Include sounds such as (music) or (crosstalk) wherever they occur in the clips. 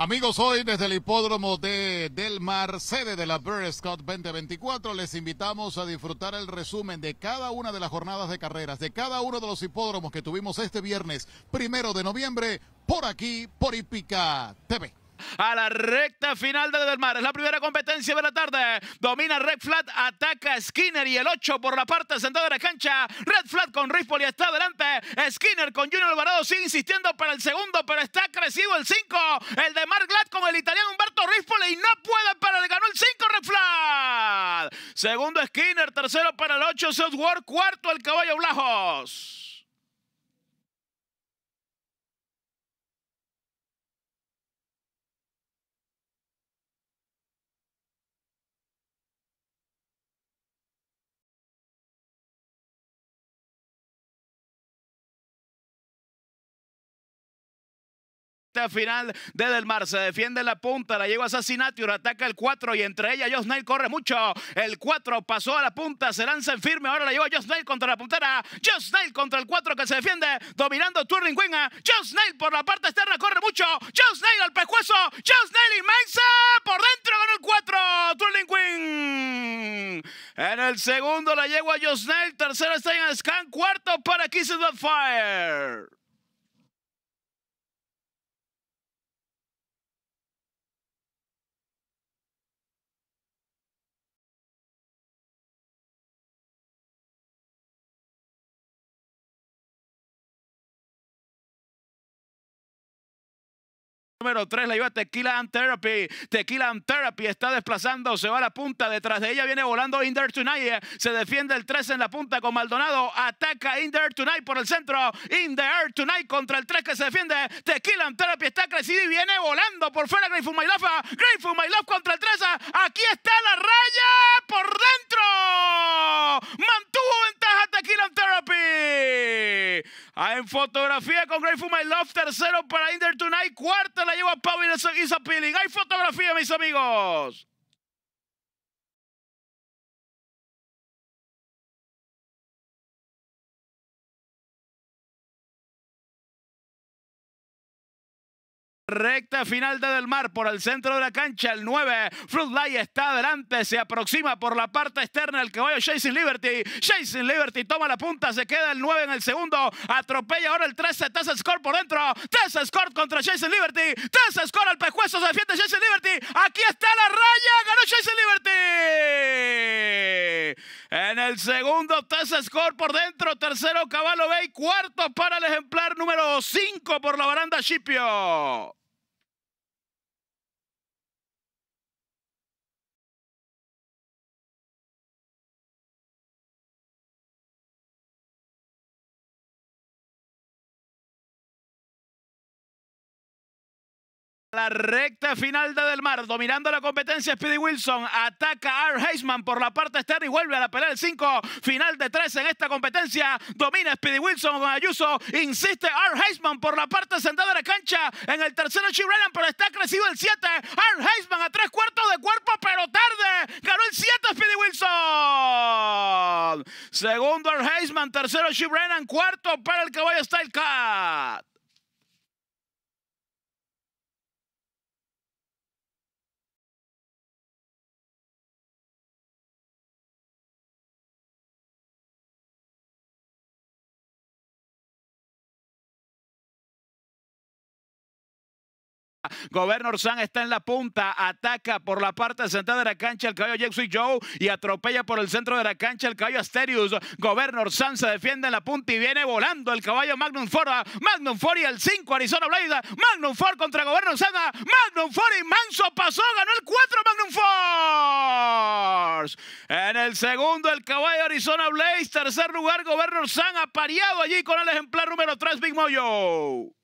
Amigos, hoy desde el hipódromo de Del Mar, sede de la Bird Scott 2024, les invitamos a disfrutar el resumen de cada una de las jornadas de carreras, de cada uno de los hipódromos que tuvimos este viernes, primero de noviembre, por aquí, por Ipica TV a la recta final de Del Mar. Es la primera competencia de la tarde. Domina Red Flat, ataca Skinner y el 8 por la parte sentada de la cancha. Red Flat con Rispoli está adelante. Skinner con Junior Alvarado sigue insistiendo para el segundo, pero está crecido el 5. El de Mar Glad con el italiano Humberto Rispoli y no puede para le ganó el 5 Red Flat. Segundo Skinner, tercero para el 8 Southward, cuarto el caballo Blajos. final de el mar. Se defiende la punta, la lleva a Sassinatur, ataca el 4 y entre ella Nail corre mucho. El 4 pasó a la punta, se lanza en firme. Ahora la lleva Nail contra la puntera. Nail contra el 4 que se defiende, dominando Turning Joss Nail por la parte externa corre mucho. Nail al pescuezo. y inmensa por dentro con el 4. Turning Wing. En el segundo la Joss Nail, tercero está en Scan, cuarto para Kisses of Fire. número 3 la lleva Tequila and Therapy. Tequila and Therapy está desplazando, se va a la punta. Detrás de ella viene volando Inder Tonight. Eh, se defiende el 3 en la punta con Maldonado. Ataca Inder Tonight por el centro. Inder Tonight contra el 3 que se defiende. Tequila and Therapy está crecido y viene volando por fuera Grateful My Love. Ah, Grateful My Love contra el 3. Ah, aquí está fotografía con Grateful My Love. Tercero para Ender Tonight. Cuarta la lleva a Pau y Isa Peeling. Hay fotografía, mis amigos. Recta final de Del Mar por el centro de la cancha, el 9. Light está adelante, se aproxima por la parte externa el caballo Jason Liberty. Jason Liberty toma la punta, se queda el 9 en el segundo. Atropella ahora el 13, Tess Score por dentro. Tess Score contra Jason Liberty. Tess Score al pescuezo, se defiende Jason Liberty. Aquí está la raya, ganó Jason Liberty. En el segundo, Tess Score por dentro. Tercero, Caballo Bay. Cuarto para el ejemplar número 5 por la baranda Shipio. La recta final de Del Mar, dominando la competencia Speedy Wilson, ataca a R. Heisman por la parte externa y vuelve a la pelea del 5, final de 3 en esta competencia, domina Speedy Wilson con Ayuso, insiste R. Heisman por la parte sentada de la cancha, en el tercero Chirelan, pero está crecido el 7, R. Heisman a tres cuartos de cuerpo, pero tarde, ganó el 7 Speedy Wilson, segundo R. Heisman, tercero Chirelan, cuarto para el caballo Style Cat. Governor San está en la punta, ataca por la parte central de la cancha el caballo y Joe y atropella por el centro de la cancha el caballo Asterius. Governor San se defiende en la punta y viene volando el caballo Magnum Ford. Magnum Ford y el 5 Arizona Blade. Magnum Ford contra Governor San. Magnum Ford y Manso pasó, ganó el 4 Magnum Ford. En el segundo, el caballo Arizona Blaze. Tercer lugar, Governor San, apareado allí con el ejemplar número 3, Big Mojo.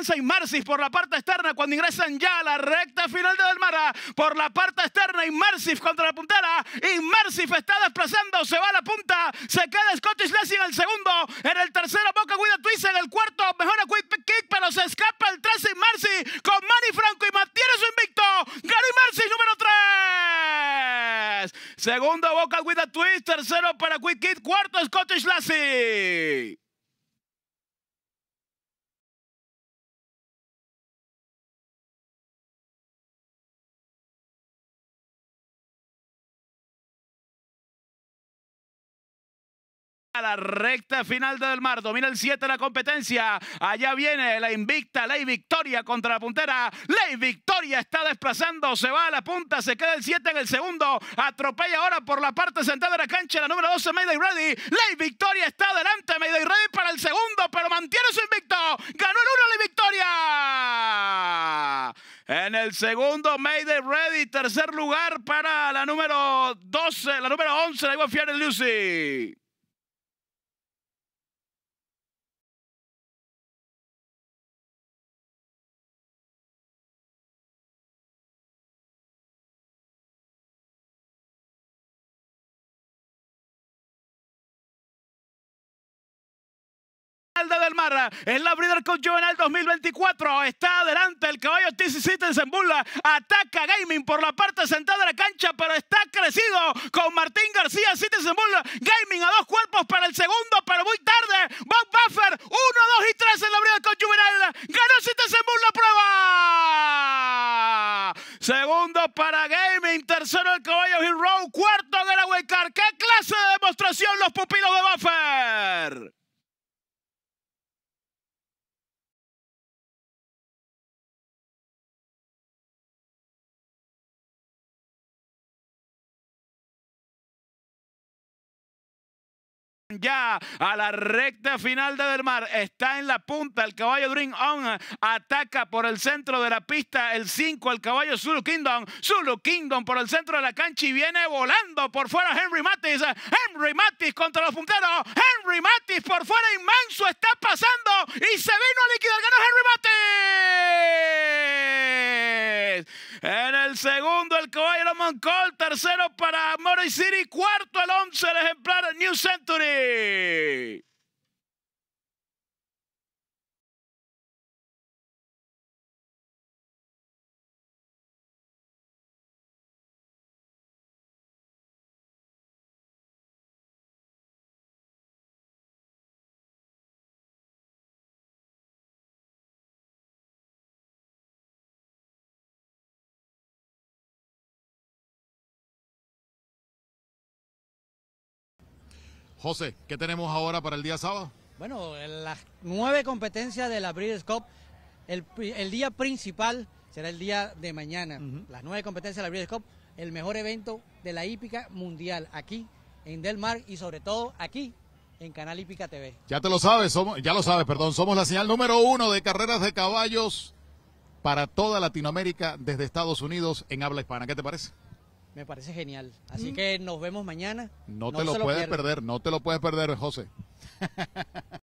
Esperanza por la parte externa cuando ingresan ya a la recta final de Delmara por la parte externa y contra la puntera y está desplazando, se va a la punta, se queda Scottish Lassie en el segundo, en el tercero Boca Guida Twist, en el cuarto Mejora Quick Kick, pero se escapa el 13 y con Manny Franco y mantiene su invicto. Gary Marci número 3. Segundo Boca Guida Twist, tercero para Quick Kick, cuarto Scottish Lassie. A la recta final del mar, domina el 7 la competencia. Allá viene la invicta Ley Victoria contra la puntera. Ley Victoria está desplazando, se va a la punta, se queda el 7 en el segundo. Atropella ahora por la parte central de la cancha la número 12, Mayday Ready. Ley Victoria está adelante, Mayday Ready para el segundo, pero mantiene su invicto. Ganó el 1 Ley Victoria. En el segundo, Mayday Ready. Tercer lugar para la número 12, la número 11, la igual Lucy. del mar. Eh, es la Brida Cup Juvenal 2024. Está adelante el caballo TC Ataca Gaming por la parte central de la cancha, pero está crecido con Martín García Citizens Gaming a dos cuerpos para el segundo, pero muy tarde. Bob Buffer, 1, 2 y 3 en la brida Cup Juvenil. Ganó Sitten la prueba. Segundo para Gaming, tercero el caballo Hill Row, cuarto el Car. ¡Qué clase de demostración los pupilos de Buffer! ya a la recta final de del mar. Está en la punta el caballo Dream On. Ataca por el centro de la pista el 5, al caballo Zulu Kingdom. Zulu Kingdom por el centro de la cancha y viene volando por fuera Henry Matis. Henry Matis contra los punteros. Henry Mattis por fuera inmenso está pasando y se vino tercero para Murray City, cuarto al once el ejemplar New Century. José, ¿qué tenemos ahora para el día sábado? Bueno, las nueve competencias de la Breeders' Cup, el, día principal será el día de mañana. Las nueve competencias de la Breeders' Cup, el mejor evento de la hípica mundial aquí en Del Mar y sobre todo aquí en Canal Hípica TV. Ya te lo sabes, ya lo sabes, perdón, somos la señal número uno de carreras de caballos para toda Latinoamérica desde Estados Unidos en habla hispana. ¿Qué te parece? Me parece genial. Así que nos vemos mañana. No, te lo, puedes perder, no te lo puedes perder, José. (laughs)